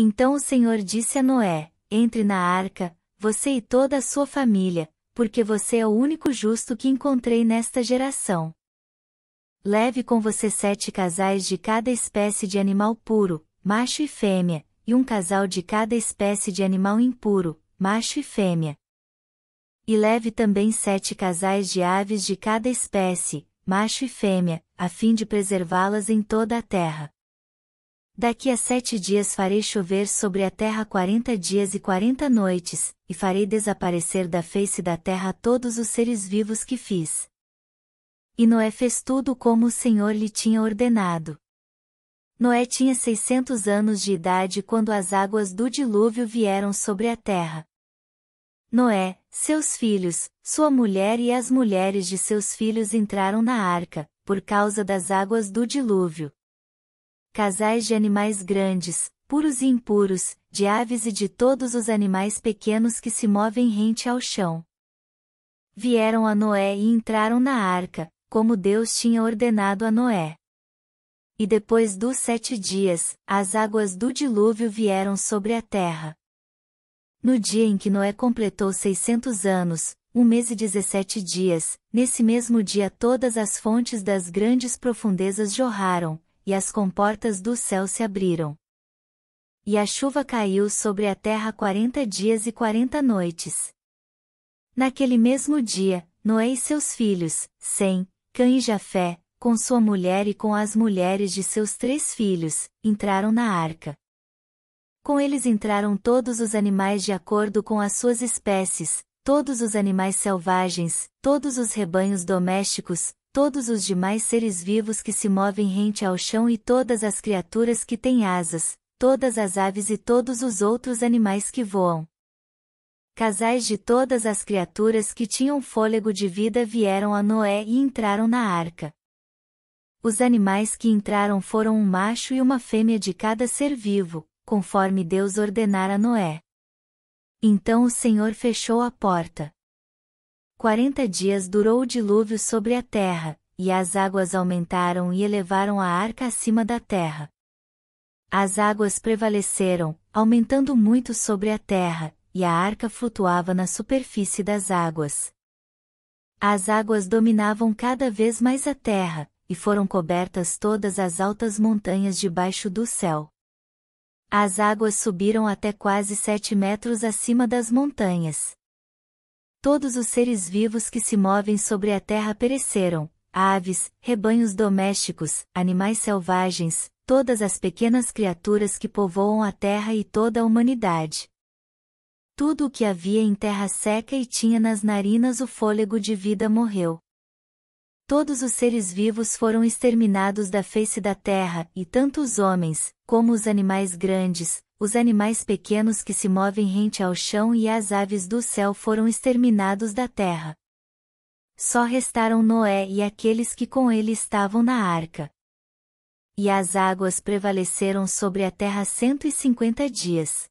Então o Senhor disse a Noé: Entre na arca, você e toda a sua família, porque você é o único justo que encontrei nesta geração. Leve com você sete casais de cada espécie de animal puro, macho e fêmea, e um casal de cada espécie de animal impuro, macho e fêmea. E leve também sete casais de aves de cada espécie, macho e fêmea, a fim de preservá-las em toda a terra. Daqui a sete dias farei chover sobre a terra quarenta dias e quarenta noites, e farei desaparecer da face da terra todos os seres vivos que fiz. E Noé fez tudo como o Senhor lhe tinha ordenado. Noé tinha seiscentos anos de idade quando as águas do dilúvio vieram sobre a terra. Noé, seus filhos, sua mulher e as mulheres de seus filhos entraram na arca, por causa das águas do dilúvio. Casais de animais grandes, puros e impuros, de aves e de todos os animais pequenos que se movem rente ao chão. Vieram a Noé e entraram na arca, como Deus tinha ordenado a Noé. E depois dos sete dias, as águas do dilúvio vieram sobre a terra. No dia em que Noé completou seiscentos anos, um mês e dezessete dias, nesse mesmo dia todas as fontes das grandes profundezas jorraram, e as comportas do céu se abriram. E a chuva caiu sobre a terra quarenta dias e quarenta noites. Naquele mesmo dia, Noé e seus filhos, Sem, Cã e Jafé, com sua mulher e com as mulheres de seus três filhos, entraram na arca. Com eles entraram todos os animais de acordo com as suas espécies, todos os animais selvagens, todos os rebanhos domésticos, todos os demais seres vivos que se movem rente ao chão e todas as criaturas que têm asas, todas as aves e todos os outros animais que voam. Casais de todas as criaturas que tinham fôlego de vida vieram a Noé e entraram na arca. Os animais que entraram foram um macho e uma fêmea de cada ser vivo, conforme Deus ordenara a Noé. Então o Senhor fechou a porta. Quarenta dias durou o dilúvio sobre a terra, e as águas aumentaram e elevaram a arca acima da terra. As águas prevaleceram, aumentando muito sobre a terra, e a arca flutuava na superfície das águas. As águas dominavam cada vez mais a terra, e foram cobertas todas as altas montanhas debaixo do céu. As águas subiram até quase sete metros acima das montanhas. Todos os seres vivos que se movem sobre a terra pereceram, aves, rebanhos domésticos, animais selvagens, todas as pequenas criaturas que povoam a terra e toda a humanidade. Tudo o que havia em terra seca e tinha nas narinas o fôlego de vida morreu. Todos os seres vivos foram exterminados da face da terra, e tanto os homens, como os animais grandes, os animais pequenos que se movem rente ao chão e as aves do céu foram exterminados da terra. Só restaram Noé e aqueles que com ele estavam na arca. E as águas prevaleceram sobre a terra cento e cinquenta dias.